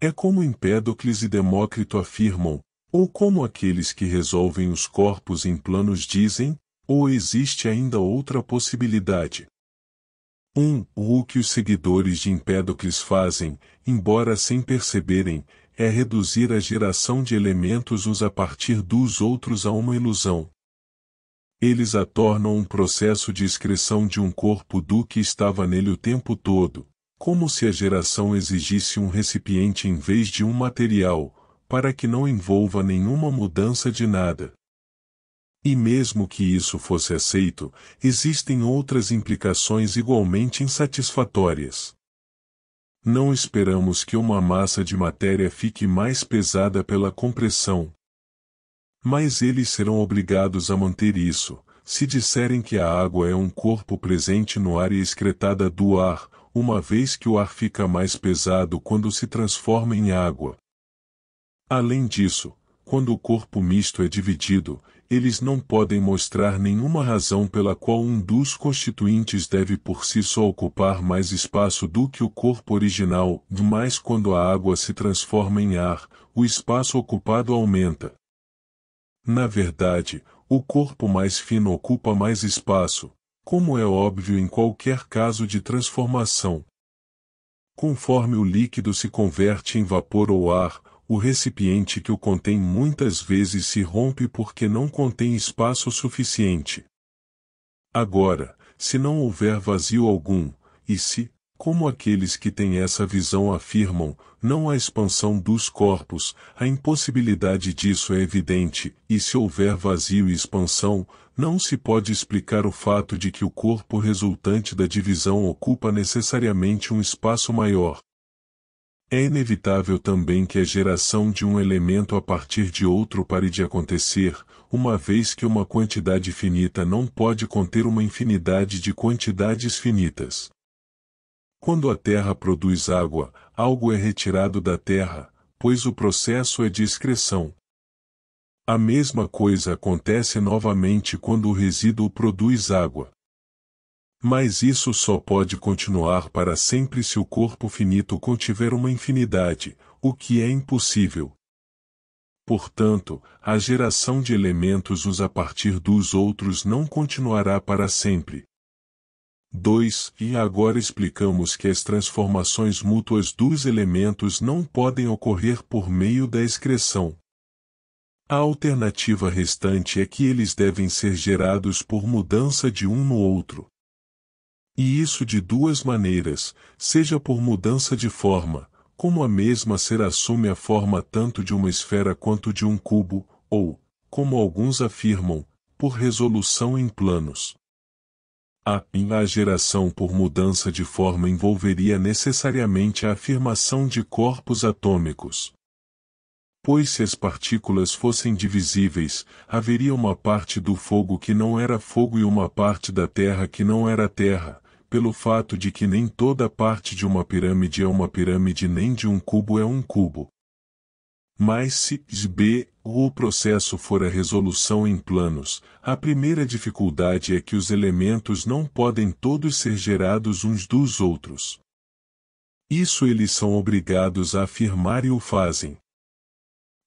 É como Empédocles e Demócrito afirmam, ou como aqueles que resolvem os corpos em planos dizem, ou existe ainda outra possibilidade? 1. Um, o que os seguidores de Empédocles fazem, embora sem perceberem, é reduzir a geração de elementos uns a partir dos outros a uma ilusão. Eles a tornam um processo de excreção de um corpo do que estava nele o tempo todo, como se a geração exigisse um recipiente em vez de um material, para que não envolva nenhuma mudança de nada. E mesmo que isso fosse aceito, existem outras implicações igualmente insatisfatórias. Não esperamos que uma massa de matéria fique mais pesada pela compressão. Mas eles serão obrigados a manter isso, se disserem que a água é um corpo presente no ar e excretada do ar, uma vez que o ar fica mais pesado quando se transforma em água. Além disso, quando o corpo misto é dividido, eles não podem mostrar nenhuma razão pela qual um dos constituintes deve por si só ocupar mais espaço do que o corpo original, mas quando a água se transforma em ar, o espaço ocupado aumenta. Na verdade, o corpo mais fino ocupa mais espaço, como é óbvio em qualquer caso de transformação. Conforme o líquido se converte em vapor ou ar, o recipiente que o contém muitas vezes se rompe porque não contém espaço suficiente. Agora, se não houver vazio algum, e se, como aqueles que têm essa visão afirmam, não há expansão dos corpos, a impossibilidade disso é evidente, e se houver vazio e expansão, não se pode explicar o fato de que o corpo resultante da divisão ocupa necessariamente um espaço maior, é inevitável também que a geração de um elemento a partir de outro pare de acontecer, uma vez que uma quantidade finita não pode conter uma infinidade de quantidades finitas. Quando a terra produz água, algo é retirado da terra, pois o processo é de excreção. A mesma coisa acontece novamente quando o resíduo produz água. Mas isso só pode continuar para sempre se o corpo finito contiver uma infinidade, o que é impossível. Portanto, a geração de elementos uns a partir dos outros não continuará para sempre. 2. E agora explicamos que as transformações mútuas dos elementos não podem ocorrer por meio da excreção. A alternativa restante é que eles devem ser gerados por mudança de um no outro. E isso de duas maneiras, seja por mudança de forma, como a mesma ser assume a forma tanto de uma esfera quanto de um cubo, ou, como alguns afirmam, por resolução em planos. A, a geração por mudança de forma envolveria necessariamente a afirmação de corpos atômicos. Pois se as partículas fossem divisíveis, haveria uma parte do fogo que não era fogo e uma parte da terra que não era terra, pelo fato de que nem toda parte de uma pirâmide é uma pirâmide nem de um cubo é um cubo. Mas se b o processo for a resolução em planos, a primeira dificuldade é que os elementos não podem todos ser gerados uns dos outros. Isso eles são obrigados a afirmar e o fazem.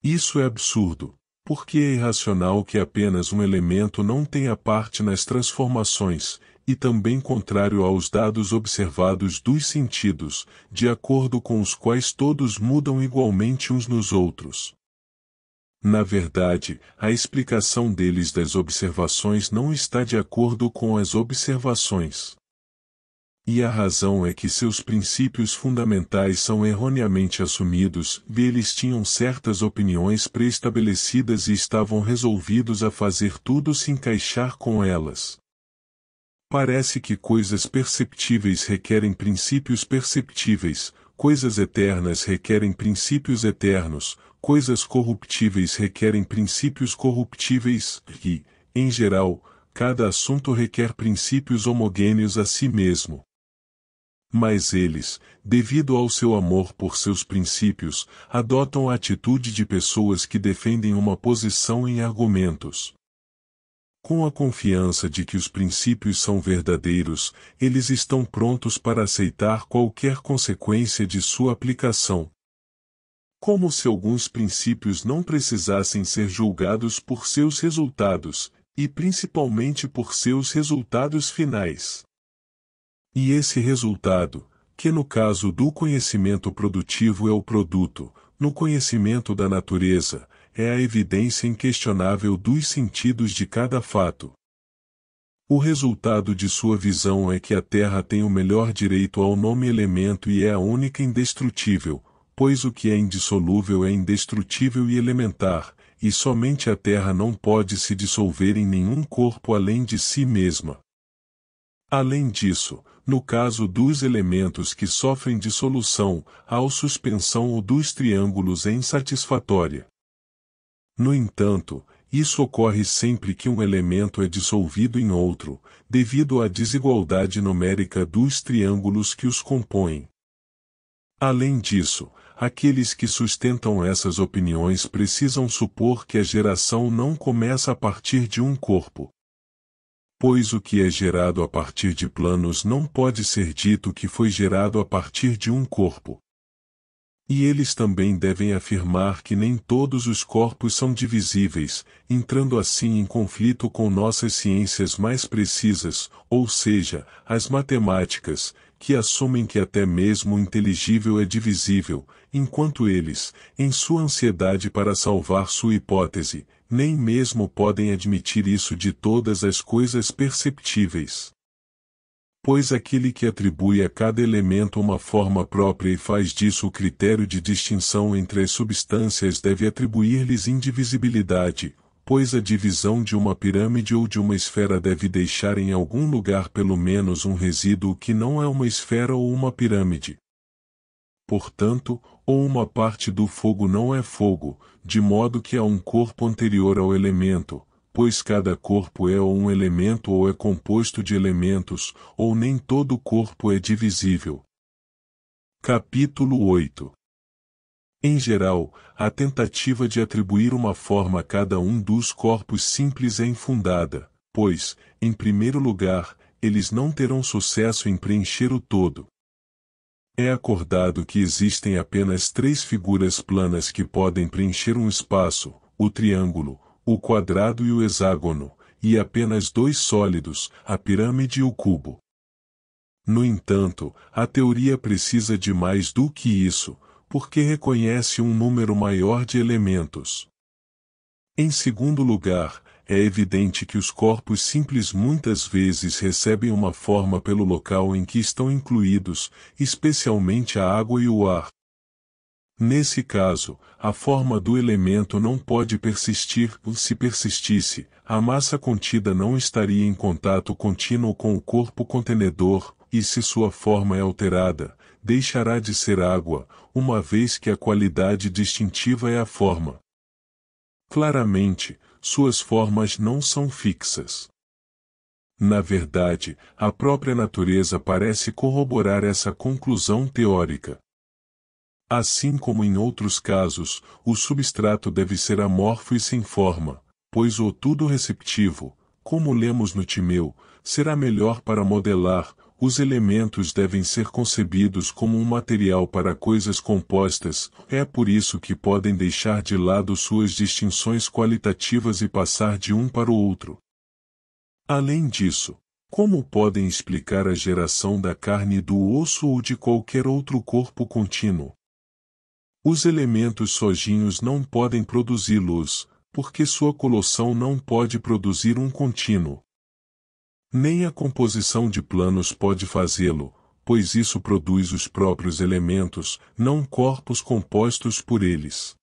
Isso é absurdo, porque é irracional que apenas um elemento não tenha parte nas transformações, e também contrário aos dados observados dos sentidos, de acordo com os quais todos mudam igualmente uns nos outros. Na verdade, a explicação deles das observações não está de acordo com as observações. E a razão é que seus princípios fundamentais são erroneamente assumidos, e eles tinham certas opiniões preestabelecidas e estavam resolvidos a fazer tudo se encaixar com elas. Parece que coisas perceptíveis requerem princípios perceptíveis, coisas eternas requerem princípios eternos, coisas corruptíveis requerem princípios corruptíveis, e, em geral, cada assunto requer princípios homogêneos a si mesmo. Mas eles, devido ao seu amor por seus princípios, adotam a atitude de pessoas que defendem uma posição em argumentos. Com a confiança de que os princípios são verdadeiros, eles estão prontos para aceitar qualquer consequência de sua aplicação. Como se alguns princípios não precisassem ser julgados por seus resultados, e principalmente por seus resultados finais. E esse resultado, que no caso do conhecimento produtivo é o produto, no conhecimento da natureza, é a evidência inquestionável dos sentidos de cada fato. O resultado de sua visão é que a Terra tem o melhor direito ao nome elemento e é a única indestrutível, pois o que é indissolúvel é indestrutível e elementar, e somente a Terra não pode se dissolver em nenhum corpo além de si mesma. Além disso, no caso dos elementos que sofrem dissolução, a suspensão ou dos triângulos é insatisfatória. No entanto, isso ocorre sempre que um elemento é dissolvido em outro, devido à desigualdade numérica dos triângulos que os compõem. Além disso, aqueles que sustentam essas opiniões precisam supor que a geração não começa a partir de um corpo. Pois o que é gerado a partir de planos não pode ser dito que foi gerado a partir de um corpo. E eles também devem afirmar que nem todos os corpos são divisíveis, entrando assim em conflito com nossas ciências mais precisas, ou seja, as matemáticas, que assumem que até mesmo o inteligível é divisível, enquanto eles, em sua ansiedade para salvar sua hipótese, nem mesmo podem admitir isso de todas as coisas perceptíveis pois aquele que atribui a cada elemento uma forma própria e faz disso o critério de distinção entre as substâncias deve atribuir-lhes indivisibilidade, pois a divisão de uma pirâmide ou de uma esfera deve deixar em algum lugar pelo menos um resíduo que não é uma esfera ou uma pirâmide. Portanto, ou uma parte do fogo não é fogo, de modo que há um corpo anterior ao elemento, pois cada corpo é ou um elemento ou é composto de elementos, ou nem todo corpo é divisível. Capítulo 8 Em geral, a tentativa de atribuir uma forma a cada um dos corpos simples é infundada, pois, em primeiro lugar, eles não terão sucesso em preencher o todo. É acordado que existem apenas três figuras planas que podem preencher um espaço, o triângulo, o quadrado e o hexágono, e apenas dois sólidos, a pirâmide e o cubo. No entanto, a teoria precisa de mais do que isso, porque reconhece um número maior de elementos. Em segundo lugar, é evidente que os corpos simples muitas vezes recebem uma forma pelo local em que estão incluídos, especialmente a água e o ar, Nesse caso, a forma do elemento não pode persistir, se persistisse, a massa contida não estaria em contato contínuo com o corpo contenedor, e se sua forma é alterada, deixará de ser água, uma vez que a qualidade distintiva é a forma. Claramente, suas formas não são fixas. Na verdade, a própria natureza parece corroborar essa conclusão teórica. Assim como em outros casos, o substrato deve ser amorfo e sem forma, pois o tudo receptivo, como lemos no Timeu, será melhor para modelar, os elementos devem ser concebidos como um material para coisas compostas, é por isso que podem deixar de lado suas distinções qualitativas e passar de um para o outro. Além disso, como podem explicar a geração da carne do osso ou de qualquer outro corpo contínuo? Os elementos sojinhos não podem produzir luz, porque sua coloção não pode produzir um contínuo. Nem a composição de planos pode fazê-lo, pois isso produz os próprios elementos, não corpos compostos por eles.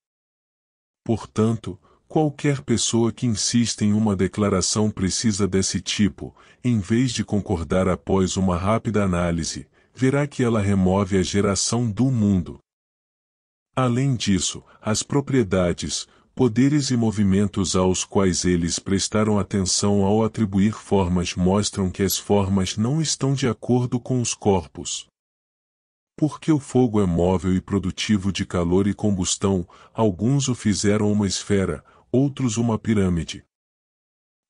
Portanto, qualquer pessoa que insista em uma declaração precisa desse tipo, em vez de concordar após uma rápida análise, verá que ela remove a geração do mundo. Além disso, as propriedades, poderes e movimentos aos quais eles prestaram atenção ao atribuir formas mostram que as formas não estão de acordo com os corpos. Porque o fogo é móvel e produtivo de calor e combustão, alguns o fizeram uma esfera, outros uma pirâmide.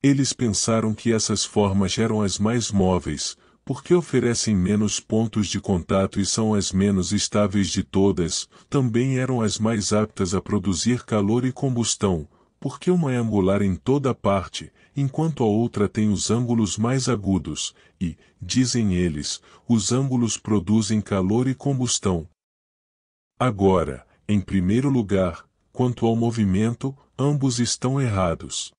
Eles pensaram que essas formas eram as mais móveis, porque oferecem menos pontos de contato e são as menos estáveis de todas, também eram as mais aptas a produzir calor e combustão, porque uma é angular em toda parte, enquanto a outra tem os ângulos mais agudos, e, dizem eles, os ângulos produzem calor e combustão. Agora, em primeiro lugar, quanto ao movimento, ambos estão errados.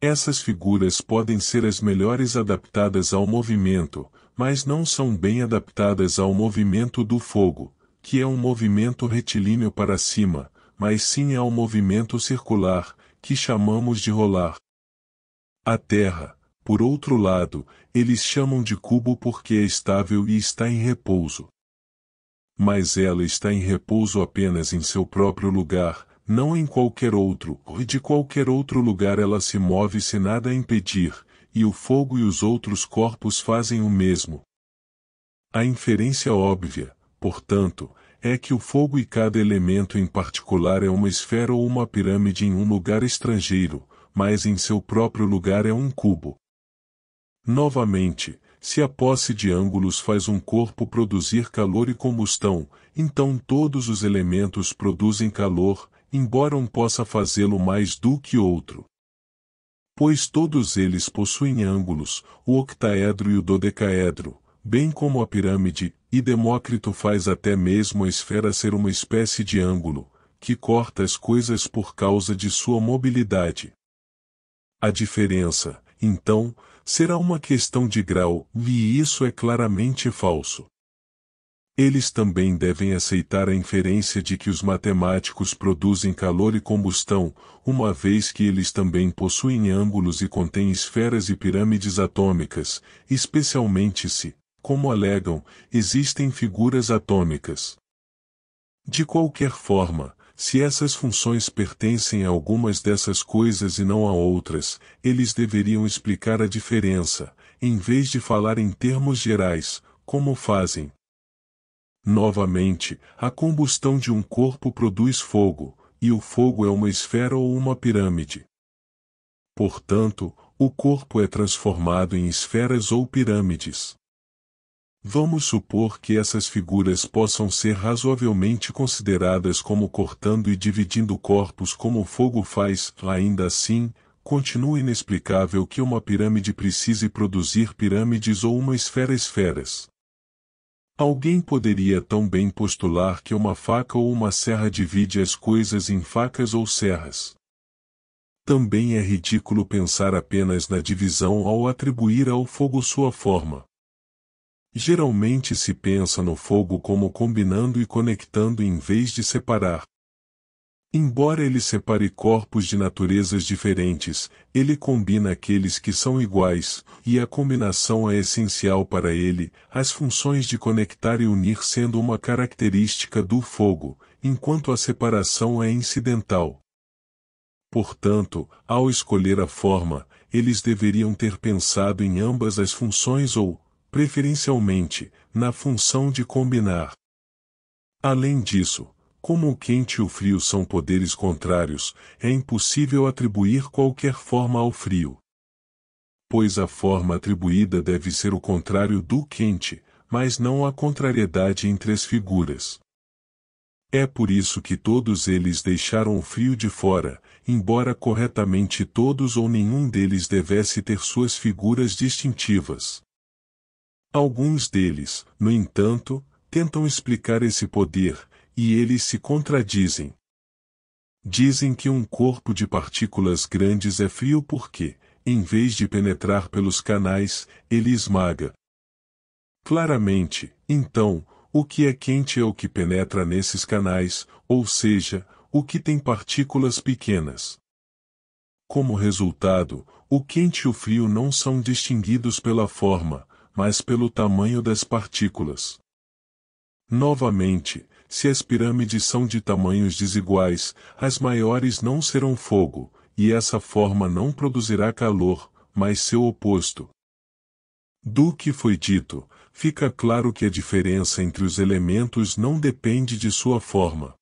Essas figuras podem ser as melhores adaptadas ao movimento, mas não são bem adaptadas ao movimento do fogo, que é um movimento retilíneo para cima, mas sim ao é movimento circular, que chamamos de rolar. A Terra, por outro lado, eles chamam de cubo porque é estável e está em repouso. Mas ela está em repouso apenas em seu próprio lugar, não em qualquer outro, e de qualquer outro lugar ela se move se nada impedir, e o fogo e os outros corpos fazem o mesmo. A inferência óbvia, portanto, é que o fogo e cada elemento em particular é uma esfera ou uma pirâmide em um lugar estrangeiro, mas em seu próprio lugar é um cubo. Novamente, se a posse de ângulos faz um corpo produzir calor e combustão, então todos os elementos produzem calor, embora um possa fazê-lo mais do que outro. Pois todos eles possuem ângulos, o octaedro e o dodecaedro, bem como a pirâmide, e Demócrito faz até mesmo a esfera ser uma espécie de ângulo, que corta as coisas por causa de sua mobilidade. A diferença, então, será uma questão de grau, e isso é claramente falso. Eles também devem aceitar a inferência de que os matemáticos produzem calor e combustão, uma vez que eles também possuem ângulos e contêm esferas e pirâmides atômicas, especialmente se, como alegam, existem figuras atômicas. De qualquer forma, se essas funções pertencem a algumas dessas coisas e não a outras, eles deveriam explicar a diferença, em vez de falar em termos gerais, como fazem, Novamente, a combustão de um corpo produz fogo, e o fogo é uma esfera ou uma pirâmide. Portanto, o corpo é transformado em esferas ou pirâmides. Vamos supor que essas figuras possam ser razoavelmente consideradas como cortando e dividindo corpos como o fogo faz, ainda assim, continua inexplicável que uma pirâmide precise produzir pirâmides ou uma esfera esferas. Alguém poderia tão bem postular que uma faca ou uma serra divide as coisas em facas ou serras. Também é ridículo pensar apenas na divisão ao atribuir ao fogo sua forma. Geralmente se pensa no fogo como combinando e conectando em vez de separar, Embora ele separe corpos de naturezas diferentes, ele combina aqueles que são iguais, e a combinação é essencial para ele, as funções de conectar e unir sendo uma característica do fogo, enquanto a separação é incidental. Portanto, ao escolher a forma, eles deveriam ter pensado em ambas as funções ou, preferencialmente, na função de combinar. Além disso, como o quente e o frio são poderes contrários, é impossível atribuir qualquer forma ao frio. Pois a forma atribuída deve ser o contrário do quente, mas não a contrariedade entre as figuras. É por isso que todos eles deixaram o frio de fora, embora corretamente todos ou nenhum deles devesse ter suas figuras distintivas. Alguns deles, no entanto, tentam explicar esse poder, e eles se contradizem. Dizem que um corpo de partículas grandes é frio porque, em vez de penetrar pelos canais, ele esmaga. Claramente, então, o que é quente é o que penetra nesses canais, ou seja, o que tem partículas pequenas. Como resultado, o quente e o frio não são distinguidos pela forma, mas pelo tamanho das partículas. Novamente, se as pirâmides são de tamanhos desiguais, as maiores não serão fogo, e essa forma não produzirá calor, mas seu oposto. Do que foi dito, fica claro que a diferença entre os elementos não depende de sua forma.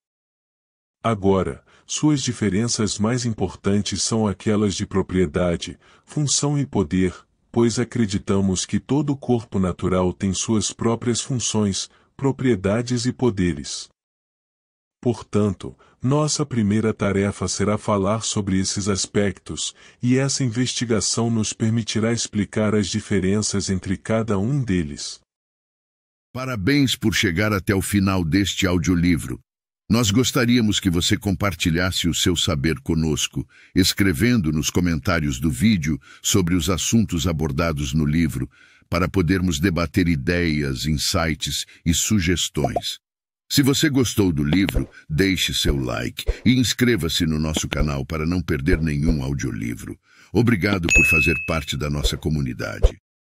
Agora, suas diferenças mais importantes são aquelas de propriedade, função e poder, pois acreditamos que todo corpo natural tem suas próprias funções, propriedades e poderes. Portanto, nossa primeira tarefa será falar sobre esses aspectos, e essa investigação nos permitirá explicar as diferenças entre cada um deles. Parabéns por chegar até o final deste audiolivro. Nós gostaríamos que você compartilhasse o seu saber conosco, escrevendo nos comentários do vídeo sobre os assuntos abordados no livro para podermos debater ideias, insights e sugestões. Se você gostou do livro, deixe seu like e inscreva-se no nosso canal para não perder nenhum audiolivro. Obrigado por fazer parte da nossa comunidade.